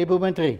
Ibu Menteri,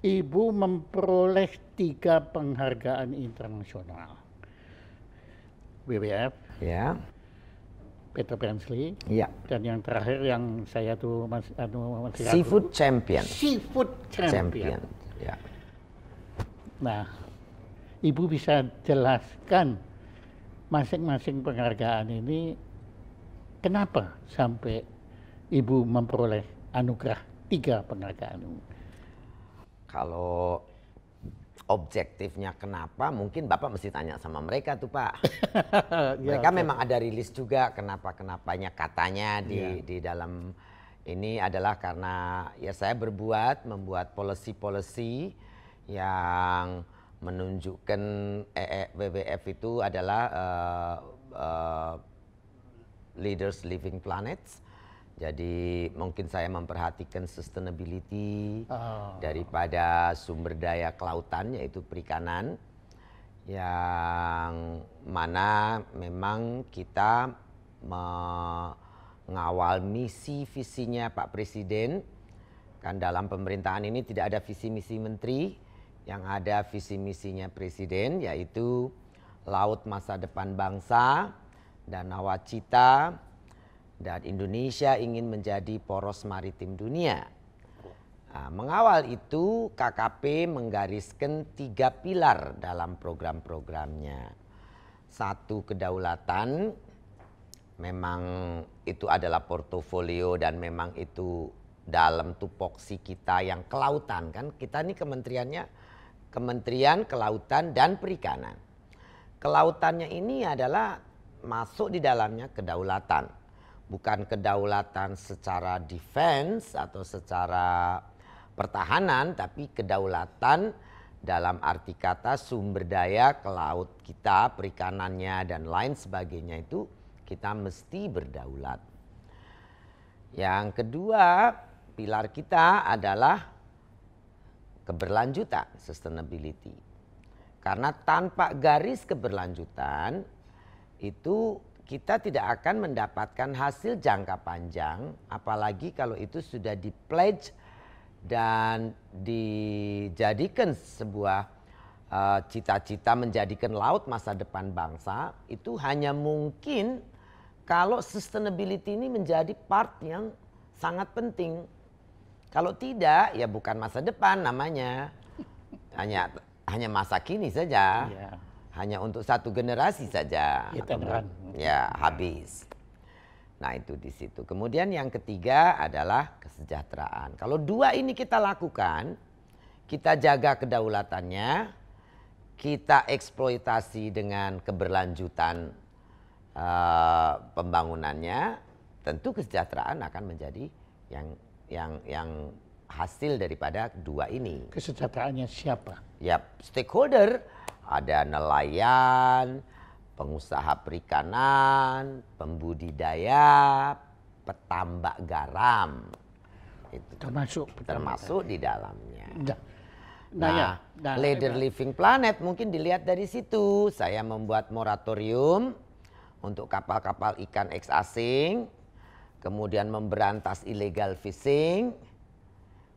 Ibu memperoleh tiga penghargaan internasional. WWF, ya. Peter Pensley, ya. dan yang terakhir yang saya tuh mas, anu, masih Seafood aku, Champion. Seafood Champion. Champion. Ya. Nah, Ibu bisa jelaskan masing-masing penghargaan ini kenapa sampai Ibu memperoleh anugerah tiga penghargaan ini? Kalau objektifnya kenapa mungkin bapak mesti tanya sama mereka tuh pak ya, mereka ya, memang ada rilis juga kenapa kenapanya katanya di ya. di dalam ini adalah karena ya saya berbuat membuat policy policy yang menunjukkan eh, eh, WWF itu adalah uh, uh, leaders living planets jadi mungkin saya memperhatikan sustainability oh. daripada sumber daya kelautan yaitu perikanan yang mana memang kita mengawal misi visinya Pak Presiden kan dalam pemerintahan ini tidak ada visi misi menteri yang ada visi misinya Presiden yaitu laut masa depan bangsa dan nawacita dan Indonesia ingin menjadi poros maritim dunia. Nah, mengawal itu KKP menggariskan tiga pilar dalam program-programnya. Satu kedaulatan, memang itu adalah portofolio dan memang itu dalam tupoksi kita yang kelautan kan. Kita ini kementeriannya Kementerian Kelautan dan Perikanan. Kelautannya ini adalah masuk di dalamnya kedaulatan bukan kedaulatan secara defense atau secara pertahanan tapi kedaulatan dalam arti kata sumber daya ke laut kita, perikanannya dan lain sebagainya itu kita mesti berdaulat. Yang kedua, pilar kita adalah keberlanjutan, sustainability. Karena tanpa garis keberlanjutan itu kita tidak akan mendapatkan hasil jangka panjang apalagi kalau itu sudah di pledge dan dijadikan sebuah eh, cita-cita uh, menjadikan laut masa depan bangsa itu hanya mungkin kalau sustainability ini menjadi part yang sangat penting. Kalau tidak ya bukan masa depan namanya. Hanya hanya masa kini saja. Yeah hanya untuk satu generasi saja. Ya, ya habis. Nah itu di situ. Kemudian yang ketiga adalah kesejahteraan. Kalau dua ini kita lakukan, kita jaga kedaulatannya, kita eksploitasi dengan keberlanjutan uh, pembangunannya, tentu kesejahteraan akan menjadi yang yang yang hasil daripada dua ini. Kesejahteraannya siapa? Ya, stakeholder ada nelayan, pengusaha perikanan, pembudidaya, petambak garam. Itu termasuk termasuk di dalamnya. Nah, nah, ya, nah Leader nah. Living Planet mungkin dilihat dari situ. Saya membuat moratorium untuk kapal-kapal ikan eks asing, kemudian memberantas illegal fishing,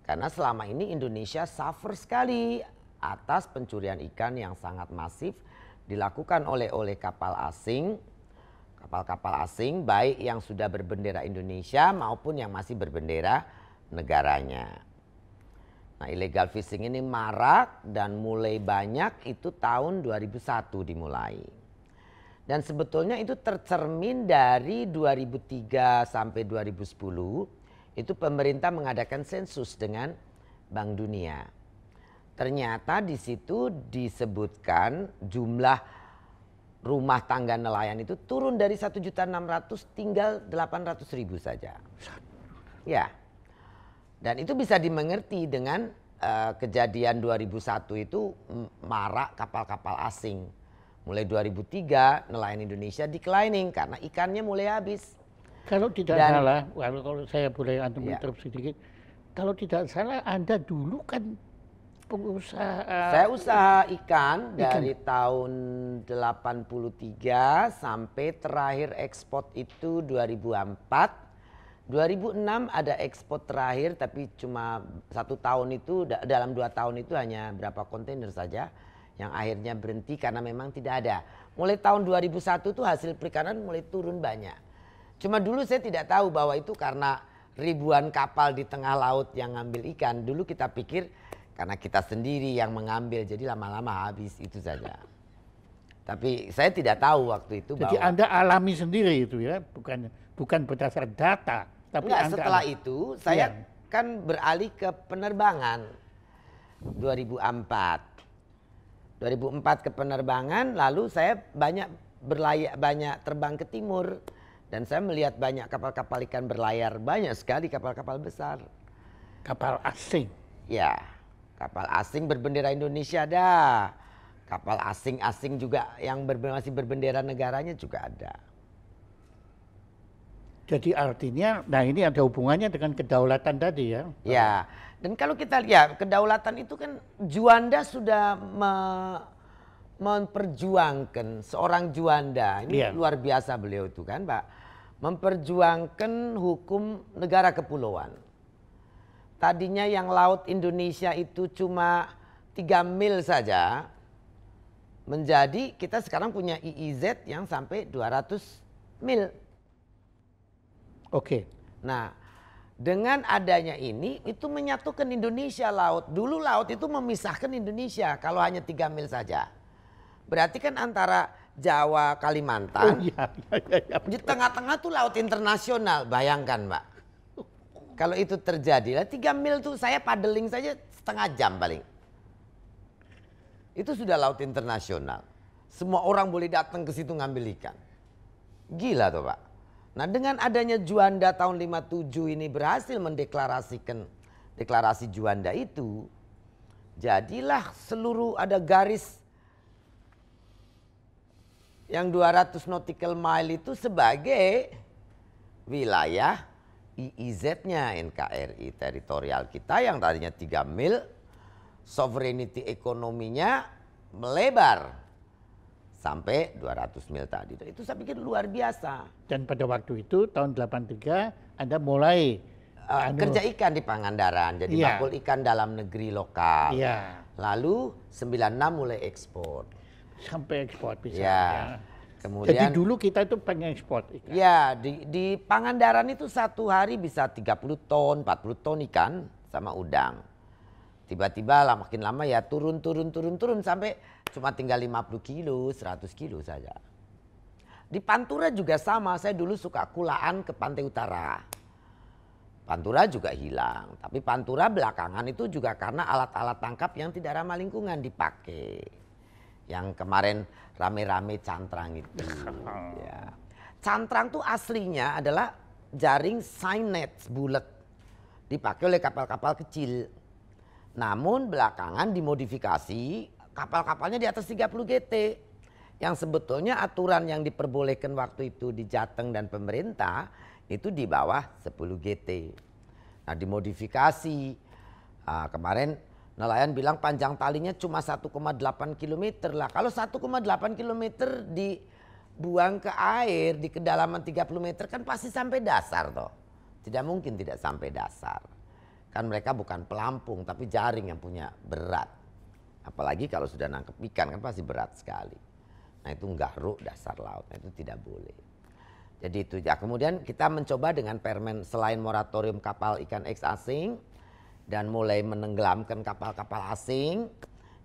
karena selama ini Indonesia suffer sekali atas pencurian ikan yang sangat masif dilakukan oleh oleh kapal asing, kapal-kapal asing baik yang sudah berbendera Indonesia maupun yang masih berbendera negaranya. Nah, illegal fishing ini marak dan mulai banyak itu tahun 2001 dimulai. Dan sebetulnya itu tercermin dari 2003 sampai 2010 itu pemerintah mengadakan sensus dengan Bank Dunia. Ternyata di situ disebutkan jumlah rumah tangga nelayan itu turun dari 1.600 tinggal 800.000 saja. Ya. Dan itu bisa dimengerti dengan uh, kejadian 2001 itu marak kapal-kapal asing. Mulai 2003 nelayan Indonesia declining karena ikannya mulai habis. Kalau tidak Dan, salah, kalau, kalau saya boleh antum ya. interupsi sedikit, kalau tidak salah Anda dulu kan pengusaha Saya usaha ikan, ikan. dari tahun 83 sampai terakhir ekspor itu 2004. 2006 ada ekspor terakhir tapi cuma satu tahun itu dalam dua tahun itu hanya berapa kontainer saja yang akhirnya berhenti karena memang tidak ada. Mulai tahun 2001 tuh hasil perikanan mulai turun banyak Cuma dulu saya tidak tahu bahwa itu karena ribuan kapal di tengah laut yang ngambil ikan. Dulu kita pikir karena kita sendiri yang mengambil, jadi lama-lama habis itu saja. Tapi saya tidak tahu waktu itu. Jadi bahwa, Anda alami sendiri itu ya, bukan bukan berdasar data, tapi enggak, anda setelah alami. itu saya yeah. kan beralih ke penerbangan 2004. 2004 ke penerbangan, lalu saya banyak berlayak banyak terbang ke timur dan saya melihat banyak kapal-kapal ikan berlayar, banyak sekali kapal-kapal besar. Kapal asing? Ya, kapal asing berbendera Indonesia ada. Kapal asing-asing juga yang ber masih berbendera negaranya juga ada. Jadi artinya, nah ini ada hubungannya dengan kedaulatan tadi ya? Ya, dan kalau kita lihat kedaulatan itu kan Juanda sudah me memperjuangkan seorang juanda ini yeah. luar biasa beliau itu kan Pak memperjuangkan hukum negara kepulauan tadinya yang laut Indonesia itu cuma tiga mil saja menjadi kita sekarang punya IIZ yang sampai 200 mil oke okay. nah dengan adanya ini itu menyatukan Indonesia laut dulu laut itu memisahkan Indonesia kalau hanya tiga mil saja Berarti kan antara Jawa, Kalimantan. Oh, iya, iya, iya, iya di tengah-tengah tuh laut internasional, bayangkan Mbak. Kalau itu terjadi, lah tiga mil tuh saya padeling saja setengah jam paling. Itu sudah laut internasional. Semua orang boleh datang ke situ ngambil ikan. Gila tuh Pak. Nah dengan adanya Juanda tahun 57 ini berhasil mendeklarasikan deklarasi Juanda itu, jadilah seluruh ada garis yang 200 nautical mile itu sebagai wilayah IIZ-nya NKRI teritorial kita yang tadinya 3 mil sovereignty ekonominya melebar sampai 200 mil tadi. Itu saya pikir luar biasa. Dan pada waktu itu tahun 83 Anda mulai uh, anu... kerja ikan di Pangandaran, jadi yeah. bakul ikan dalam negeri lokal. Yeah. Lalu 96 mulai ekspor sampai ekspor bisa. Ya. ya. Kemudian, Jadi dulu kita itu pengen ekspor ikan. Ya, di, di Pangandaran itu satu hari bisa 30 ton, 40 ton ikan sama udang. Tiba-tiba lah makin lama ya turun, turun, turun, turun sampai cuma tinggal 50 kilo, 100 kilo saja. Di Pantura juga sama, saya dulu suka kulaan ke pantai utara. Pantura juga hilang, tapi Pantura belakangan itu juga karena alat-alat tangkap yang tidak ramah lingkungan dipakai yang kemarin rame-rame cantrang itu. ya. Cantrang tuh aslinya adalah jaring signet bulat dipakai oleh kapal-kapal kecil. Namun belakangan dimodifikasi kapal-kapalnya di atas 30 GT. Yang sebetulnya aturan yang diperbolehkan waktu itu di Jateng dan pemerintah itu di bawah 10 GT. Nah dimodifikasi. Uh, kemarin Nelayan bilang panjang talinya cuma 1,8 km lah. Kalau 1,8 km dibuang ke air di kedalaman 30 meter kan pasti sampai dasar toh. Tidak mungkin tidak sampai dasar. Kan mereka bukan pelampung tapi jaring yang punya berat. Apalagi kalau sudah nangkep ikan kan pasti berat sekali. Nah itu nggaruk dasar laut, nah, itu tidak boleh. Jadi itu ya. Kemudian kita mencoba dengan permen selain moratorium kapal ikan eks asing, dan mulai menenggelamkan kapal-kapal asing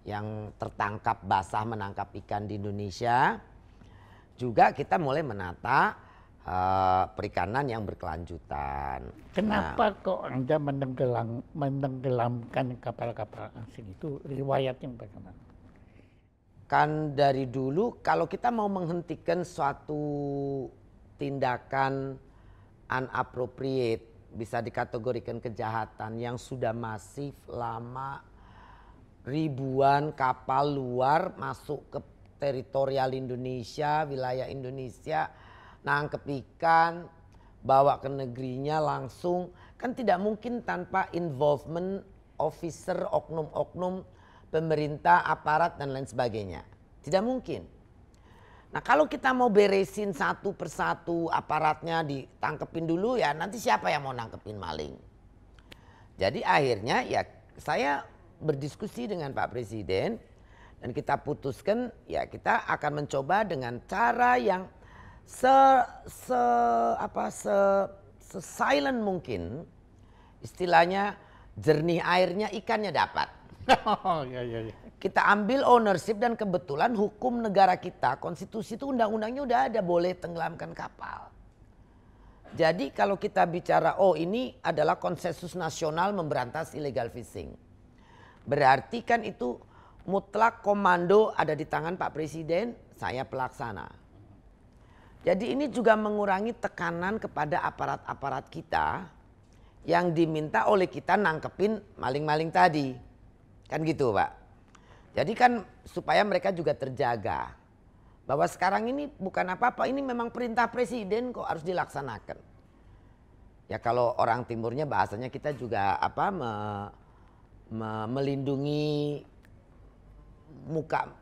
yang tertangkap basah menangkap ikan di Indonesia. Juga kita mulai menata uh, perikanan yang berkelanjutan. Kenapa nah, kok Anda menenggelam, menenggelamkan kapal-kapal asing itu riwayat yang bagaimana? Kan dari dulu kalau kita mau menghentikan suatu tindakan unappropriate bisa dikategorikan kejahatan yang sudah masif lama ribuan kapal luar masuk ke teritorial Indonesia, wilayah Indonesia, nangkep ikan, bawa ke negerinya langsung kan tidak mungkin tanpa involvement officer, oknum-oknum pemerintah, aparat dan lain sebagainya. Tidak mungkin. Nah kalau kita mau beresin satu persatu aparatnya ditangkepin dulu ya nanti siapa yang mau nangkepin maling. Jadi akhirnya ya saya berdiskusi dengan Pak Presiden dan kita putuskan ya kita akan mencoba dengan cara yang se se apa se, se silent mungkin istilahnya jernih airnya ikannya dapat. Oh, ya, ya, kita ambil ownership dan kebetulan hukum negara kita, konstitusi itu undang-undangnya udah ada boleh tenggelamkan kapal. Jadi kalau kita bicara oh ini adalah konsensus nasional memberantas illegal fishing. Berarti kan itu mutlak komando ada di tangan Pak Presiden, saya pelaksana. Jadi ini juga mengurangi tekanan kepada aparat-aparat kita yang diminta oleh kita nangkepin maling-maling tadi. Kan gitu Pak. Jadi kan supaya mereka juga terjaga. Bahwa sekarang ini bukan apa-apa, ini memang perintah presiden kok harus dilaksanakan. Ya kalau orang timurnya bahasanya kita juga apa me, me, melindungi muka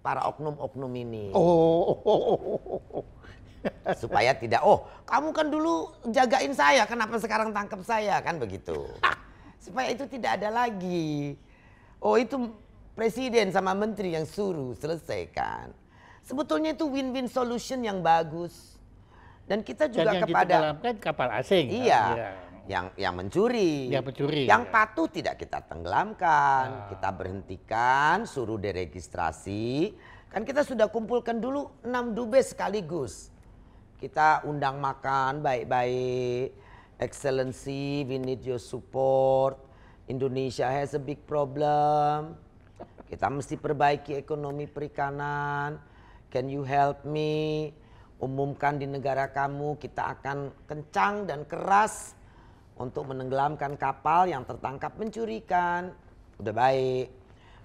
para oknum-oknum ini. Oh, oh, oh, oh, oh. supaya tidak oh kamu kan dulu jagain saya kenapa sekarang tangkap saya kan begitu. supaya itu tidak ada lagi. Oh itu Presiden sama menteri yang suruh selesaikan. Sebetulnya itu win-win solution yang bagus. Dan kita juga Dan yang kepada kita kapal asing. Iya, kan? iya. Yang yang mencuri. Yang mencuri. Yang ya. patuh tidak kita tenggelamkan, ah. kita berhentikan, suruh deregistrasi. Kan kita sudah kumpulkan dulu enam dubes sekaligus. Kita undang makan baik-baik. Excellency, we need your support. Indonesia has a big problem. Kita mesti perbaiki ekonomi perikanan. Can you help me? Umumkan di negara kamu kita akan kencang dan keras untuk menenggelamkan kapal yang tertangkap mencurikan. Udah baik.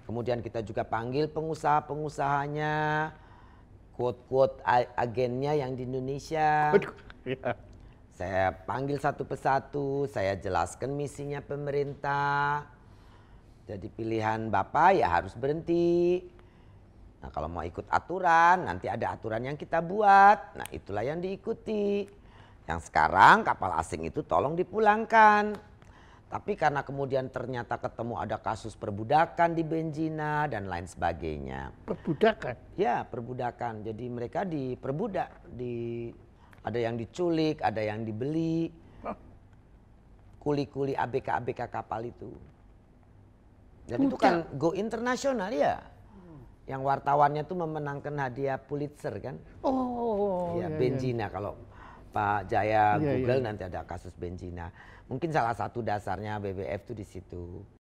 Kemudian kita juga panggil pengusaha-pengusahanya, quote-quote agennya yang di Indonesia. Iya. Saya panggil satu persatu, saya jelaskan misinya pemerintah jadi pilihan bapak ya harus berhenti. Nah kalau mau ikut aturan nanti ada aturan yang kita buat. Nah itulah yang diikuti. Yang sekarang kapal asing itu tolong dipulangkan. Tapi karena kemudian ternyata ketemu ada kasus perbudakan di Benjina dan lain sebagainya. Perbudakan? Ya perbudakan. Jadi mereka diperbudak. Di, ada yang diculik, ada yang dibeli. Kuli-kuli ABK-ABK kapal itu. Dan itu kan go internasional ya. Yang wartawannya tuh memenangkan hadiah Pulitzer kan. Oh. Ya, iya, Benjina iya. iya. kalau Pak Jaya iya, Google iya. nanti ada kasus Benjina. Mungkin salah satu dasarnya BBF itu di situ.